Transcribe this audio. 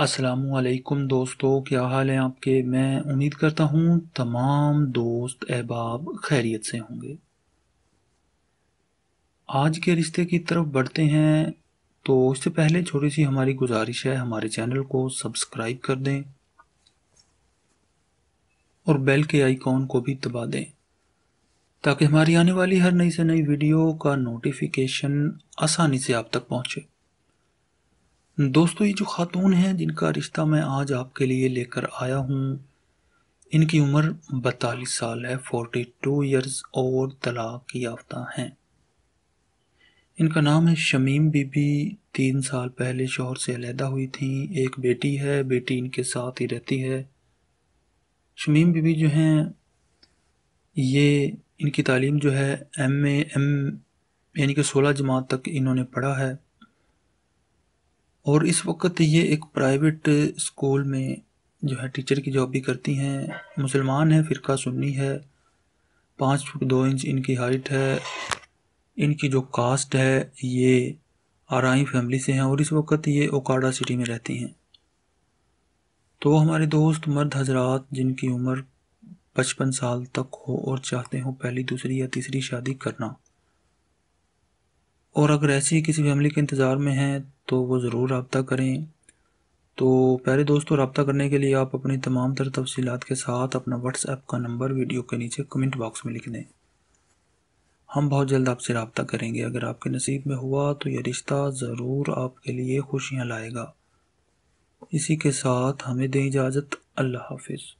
असलकुम दोस्तों क्या हाल है आपके मैं उम्मीद करता हूँ तमाम दोस्त अहबाब खैरियत से होंगे आज के रिश्ते की तरफ बढ़ते हैं तो इससे पहले छोटी सी हमारी गुजारिश है हमारे चैनल को सब्सक्राइब कर दें और बेल के आइकॉन को भी दबा दें ताकि हमारी आने वाली हर नई से नई वीडियो का नोटिफिकेशन आसानी से आप तक पहुँचे दोस्तों ये जो खातून हैं जिनका रिश्ता मैं आज आपके लिए लेकर आया हूँ इनकी उम्र बतालीस साल है फोर्टी टू ईयर्स और तलाक याफ्ता हैं इनका नाम है शमीम बीबी तीन साल पहले शोहर से अलहदा हुई थी एक बेटी है बेटी इनके साथ ही रहती है शमीम बीबी जो हैं ये इनकी तालीम जो है एम ए एम यानी कि सोलह जमात तक इन्होंने पढ़ा है और इस वक्त ये एक प्राइवेट स्कूल में जो है टीचर की जॉब भी करती हैं मुसलमान हैं फ़िरका सुन्नी है पाँच फुट दो इंच इनकी हाइट है इनकी जो कास्ट है ये आरई फैमिली से हैं और इस वक्त ये ओकाडा सिटी में रहती हैं तो हमारे दोस्त मर्द हजरात जिनकी उम्र पचपन साल तक हो और चाहते हो पहली दूसरी या तीसरी शादी करना और अगर ऐसी किसी फैमिली के इंतज़ार में हैं तो वो ज़रूर रबता करें तो प्यारे दोस्तों रबता करने के लिए आप अपनी तमाम तर तफसीत के साथ अपना व्हाट्सएप का नंबर वीडियो के नीचे कमेंट बॉक्स में लिख दें हम बहुत जल्द आपसे रबता करेंगे अगर आपके नसीब में हुआ तो यह रिश्ता ज़रूर आपके लिए खुशियाँ लाएगा इसी के साथ हमें दें इजाज़त अल्लाह हाफिज़